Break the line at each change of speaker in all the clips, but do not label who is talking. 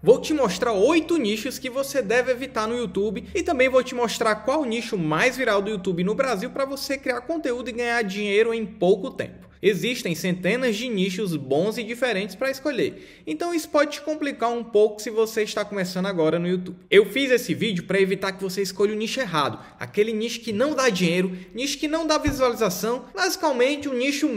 Vou te mostrar 8 nichos que você deve evitar no YouTube e também vou te mostrar qual nicho mais viral do YouTube no Brasil para você criar conteúdo e ganhar dinheiro em pouco tempo. Existem centenas de nichos bons e diferentes para escolher, então isso pode te complicar um pouco se você está começando agora no YouTube. Eu fiz esse vídeo para evitar que você escolha o nicho errado, aquele nicho que não dá dinheiro, nicho que não dá visualização, basicamente um nicho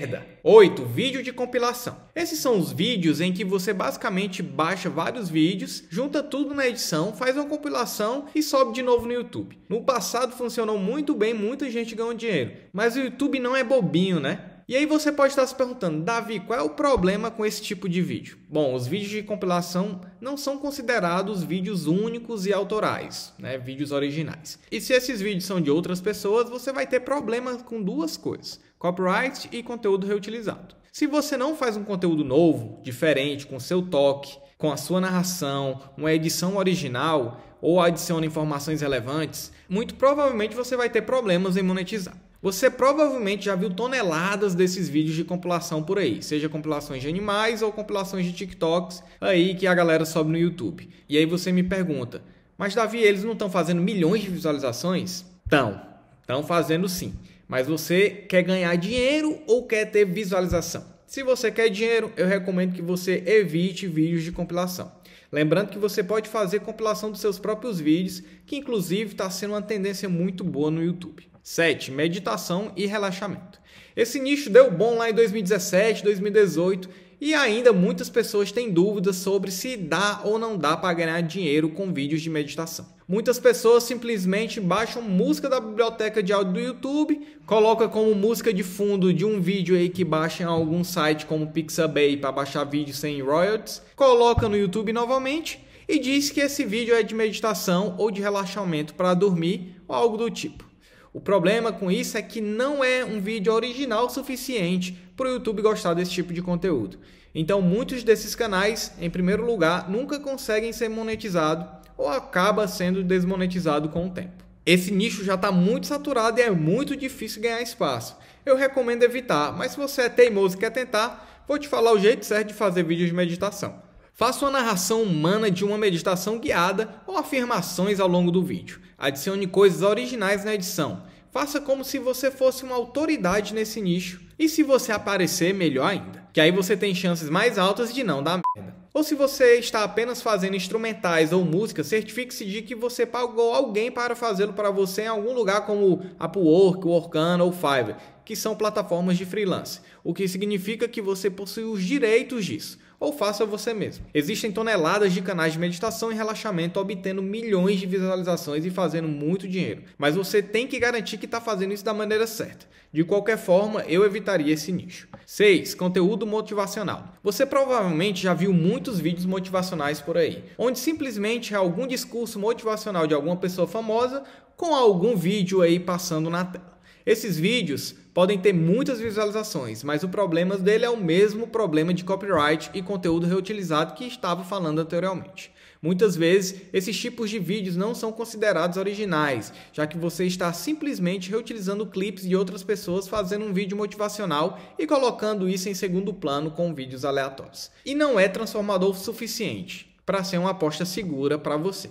merda. 8. Vídeo de compilação. Esses são os vídeos em que você basicamente baixa vários vídeos, junta tudo na edição, faz uma compilação e sobe de novo no YouTube. No passado funcionou muito bem, muita gente ganhou dinheiro, mas o YouTube não é bobinho, né? E aí você pode estar se perguntando, Davi, qual é o problema com esse tipo de vídeo? Bom, os vídeos de compilação não são considerados vídeos únicos e autorais, né? vídeos originais. E se esses vídeos são de outras pessoas, você vai ter problema com duas coisas, copyright e conteúdo reutilizado. Se você não faz um conteúdo novo, diferente, com seu toque, com a sua narração, uma edição original ou adiciona informações relevantes, muito provavelmente você vai ter problemas em monetizar. Você provavelmente já viu toneladas desses vídeos de compilação por aí, seja compilações de animais ou compilações de TikToks aí que a galera sobe no YouTube. E aí você me pergunta, mas Davi, eles não estão fazendo milhões de visualizações? Estão, estão fazendo sim. Mas você quer ganhar dinheiro ou quer ter visualização? Se você quer dinheiro, eu recomendo que você evite vídeos de compilação. Lembrando que você pode fazer compilação dos seus próprios vídeos, que inclusive está sendo uma tendência muito boa no YouTube. 7. Meditação e relaxamento. Esse nicho deu bom lá em 2017, 2018 e ainda muitas pessoas têm dúvidas sobre se dá ou não dá para ganhar dinheiro com vídeos de meditação. Muitas pessoas simplesmente baixam música da biblioteca de áudio do YouTube, coloca como música de fundo de um vídeo aí que baixa em algum site como Pixabay para baixar vídeo sem royalties, coloca no YouTube novamente e diz que esse vídeo é de meditação ou de relaxamento para dormir ou algo do tipo. O problema com isso é que não é um vídeo original suficiente para o YouTube gostar desse tipo de conteúdo. Então, muitos desses canais, em primeiro lugar, nunca conseguem ser monetizados ou acaba sendo desmonetizado com o tempo. Esse nicho já está muito saturado e é muito difícil ganhar espaço. Eu recomendo evitar, mas se você é teimoso e quer tentar, vou te falar o jeito certo de fazer vídeos de meditação. Faça uma narração humana de uma meditação guiada ou afirmações ao longo do vídeo. Adicione coisas originais na edição. Faça como se você fosse uma autoridade nesse nicho. E se você aparecer, melhor ainda. Que aí você tem chances mais altas de não dar merda. Ou se você está apenas fazendo instrumentais ou música, certifique-se de que você pagou alguém para fazê-lo para você em algum lugar como Upwork, Workana ou Fiverr, que são plataformas de freelance, o que significa que você possui os direitos disso ou faça você mesmo. Existem toneladas de canais de meditação e relaxamento obtendo milhões de visualizações e fazendo muito dinheiro, mas você tem que garantir que está fazendo isso da maneira certa. De qualquer forma, eu evitaria esse nicho. 6. Conteúdo motivacional. Você provavelmente já viu muitos vídeos motivacionais por aí, onde simplesmente é algum discurso motivacional de alguma pessoa famosa com algum vídeo aí passando na tela. Esses vídeos podem ter muitas visualizações, mas o problema dele é o mesmo problema de copyright e conteúdo reutilizado que estava falando anteriormente. Muitas vezes, esses tipos de vídeos não são considerados originais, já que você está simplesmente reutilizando clipes de outras pessoas fazendo um vídeo motivacional e colocando isso em segundo plano com vídeos aleatórios. E não é transformador o suficiente para ser uma aposta segura para você.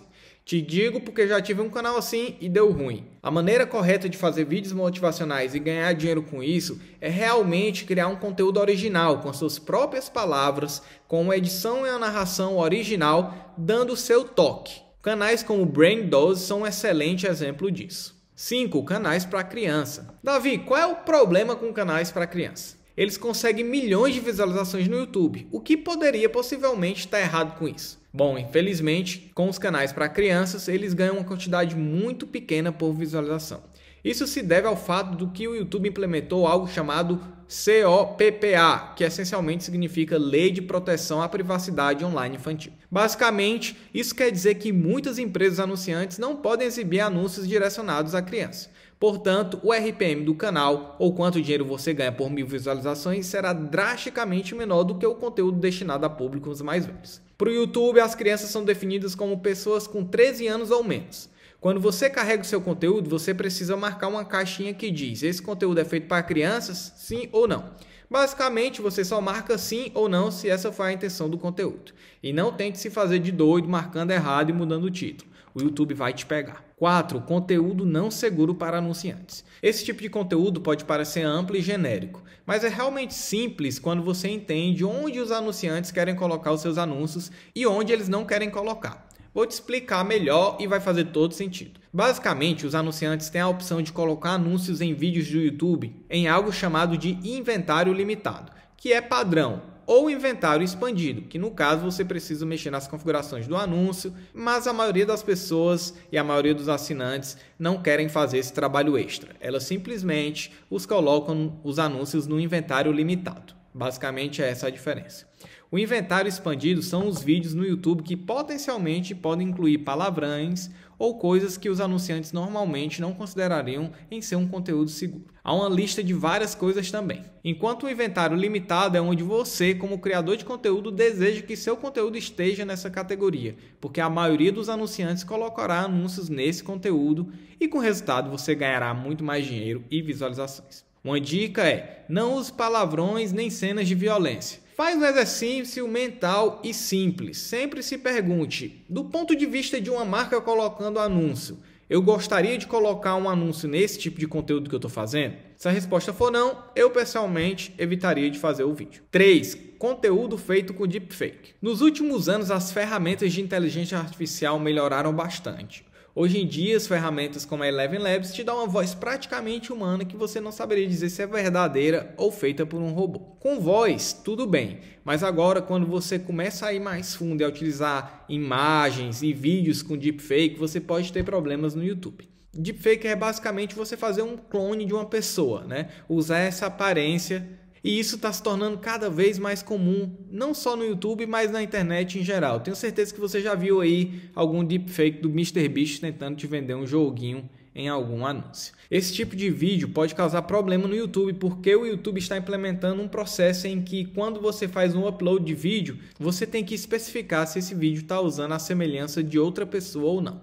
Te digo porque já tive um canal assim e deu ruim. A maneira correta de fazer vídeos motivacionais e ganhar dinheiro com isso é realmente criar um conteúdo original, com suas próprias palavras, com uma edição e uma narração original, dando seu toque. Canais como Brain Dose são um excelente exemplo disso. 5. Canais para criança. Davi, qual é o problema com canais para criança? Eles conseguem milhões de visualizações no YouTube. O que poderia possivelmente estar errado com isso? Bom, infelizmente, com os canais para crianças, eles ganham uma quantidade muito pequena por visualização. Isso se deve ao fato do que o YouTube implementou algo chamado COPPA, que essencialmente significa Lei de Proteção à Privacidade Online Infantil. Basicamente, isso quer dizer que muitas empresas anunciantes não podem exibir anúncios direcionados à criança. Portanto, o RPM do canal, ou quanto dinheiro você ganha por mil visualizações, será drasticamente menor do que o conteúdo destinado a públicos mais velhos. Para o YouTube, as crianças são definidas como pessoas com 13 anos ou menos. Quando você carrega o seu conteúdo, você precisa marcar uma caixinha que diz: esse conteúdo é feito para crianças, sim ou não. Basicamente, você só marca sim ou não se essa foi a intenção do conteúdo. E não tente se fazer de doido marcando errado e mudando o título o YouTube vai te pegar. 4. Conteúdo não seguro para anunciantes. Esse tipo de conteúdo pode parecer amplo e genérico, mas é realmente simples quando você entende onde os anunciantes querem colocar os seus anúncios e onde eles não querem colocar. Vou te explicar melhor e vai fazer todo sentido. Basicamente, os anunciantes têm a opção de colocar anúncios em vídeos do YouTube em algo chamado de inventário limitado, que é padrão ou inventário expandido, que no caso você precisa mexer nas configurações do anúncio, mas a maioria das pessoas e a maioria dos assinantes não querem fazer esse trabalho extra. Elas simplesmente os colocam os anúncios no inventário limitado. Basicamente é essa a diferença. O inventário expandido são os vídeos no YouTube que potencialmente podem incluir palavrões ou coisas que os anunciantes normalmente não considerariam em ser um conteúdo seguro. Há uma lista de várias coisas também. Enquanto o inventário limitado é onde você, como criador de conteúdo, deseja que seu conteúdo esteja nessa categoria, porque a maioria dos anunciantes colocará anúncios nesse conteúdo e com resultado você ganhará muito mais dinheiro e visualizações. Uma dica é: não use palavrões nem cenas de violência. Faz um exercício mental e simples. Sempre se pergunte, do ponto de vista de uma marca colocando anúncio, eu gostaria de colocar um anúncio nesse tipo de conteúdo que eu estou fazendo? Se a resposta for não, eu pessoalmente evitaria de fazer o vídeo. 3. Conteúdo feito com deepfake. Nos últimos anos, as ferramentas de inteligência artificial melhoraram bastante. Hoje em dia, as ferramentas como a Eleven Labs te dão uma voz praticamente humana que você não saberia dizer se é verdadeira ou feita por um robô. Com voz, tudo bem, mas agora quando você começa a ir mais fundo e a utilizar imagens e vídeos com deepfake, você pode ter problemas no YouTube. Deepfake é basicamente você fazer um clone de uma pessoa, né? Usar essa aparência e isso está se tornando cada vez mais comum, não só no YouTube, mas na internet em geral. Tenho certeza que você já viu aí algum deepfake do MrBeast tentando te vender um joguinho em algum anúncio. Esse tipo de vídeo pode causar problema no YouTube, porque o YouTube está implementando um processo em que, quando você faz um upload de vídeo, você tem que especificar se esse vídeo está usando a semelhança de outra pessoa ou não.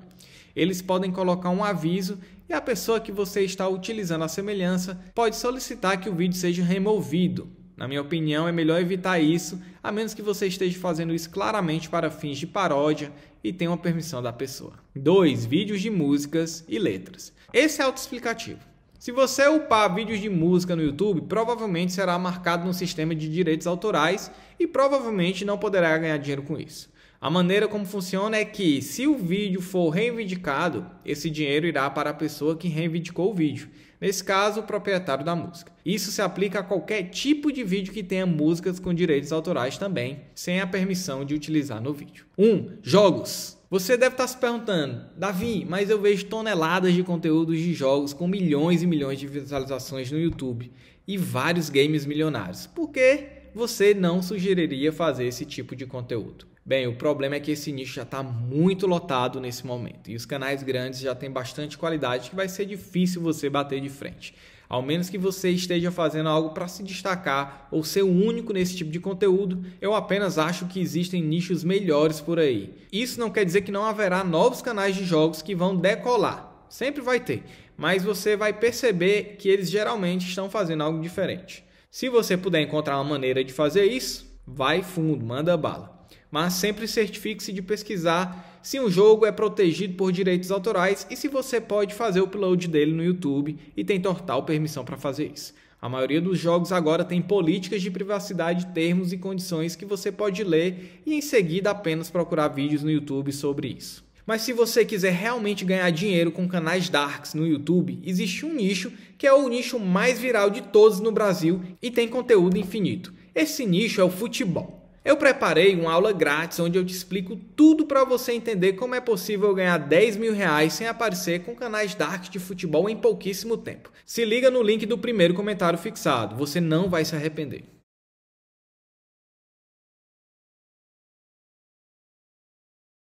Eles podem colocar um aviso e a pessoa que você está utilizando a semelhança pode solicitar que o vídeo seja removido. Na minha opinião, é melhor evitar isso, a menos que você esteja fazendo isso claramente para fins de paródia e tenha uma permissão da pessoa. 2. Vídeos de músicas e letras. Esse é autoexplicativo. Se você upar vídeos de música no YouTube, provavelmente será marcado no sistema de direitos autorais e provavelmente não poderá ganhar dinheiro com isso. A maneira como funciona é que, se o vídeo for reivindicado, esse dinheiro irá para a pessoa que reivindicou o vídeo, nesse caso, o proprietário da música. Isso se aplica a qualquer tipo de vídeo que tenha músicas com direitos autorais também, sem a permissão de utilizar no vídeo. 1. Um, jogos. Você deve estar se perguntando, Davi, mas eu vejo toneladas de conteúdos de jogos com milhões e milhões de visualizações no YouTube e vários games milionários. Por que você não sugeriria fazer esse tipo de conteúdo? Bem, o problema é que esse nicho já está muito lotado nesse momento e os canais grandes já têm bastante qualidade que vai ser difícil você bater de frente. Ao menos que você esteja fazendo algo para se destacar ou ser o único nesse tipo de conteúdo, eu apenas acho que existem nichos melhores por aí. Isso não quer dizer que não haverá novos canais de jogos que vão decolar. Sempre vai ter, mas você vai perceber que eles geralmente estão fazendo algo diferente. Se você puder encontrar uma maneira de fazer isso, vai fundo, manda bala mas sempre certifique-se de pesquisar se um jogo é protegido por direitos autorais e se você pode fazer o upload dele no YouTube e tem total permissão para fazer isso. A maioria dos jogos agora tem políticas de privacidade, termos e condições que você pode ler e em seguida apenas procurar vídeos no YouTube sobre isso. Mas se você quiser realmente ganhar dinheiro com canais darks no YouTube, existe um nicho que é o nicho mais viral de todos no Brasil e tem conteúdo infinito. Esse nicho é o futebol. Eu preparei uma aula grátis onde eu te explico tudo para você entender como é possível ganhar 10 mil reais sem aparecer com canais dark de futebol em pouquíssimo tempo. Se liga no link do primeiro comentário fixado, você não vai se arrepender.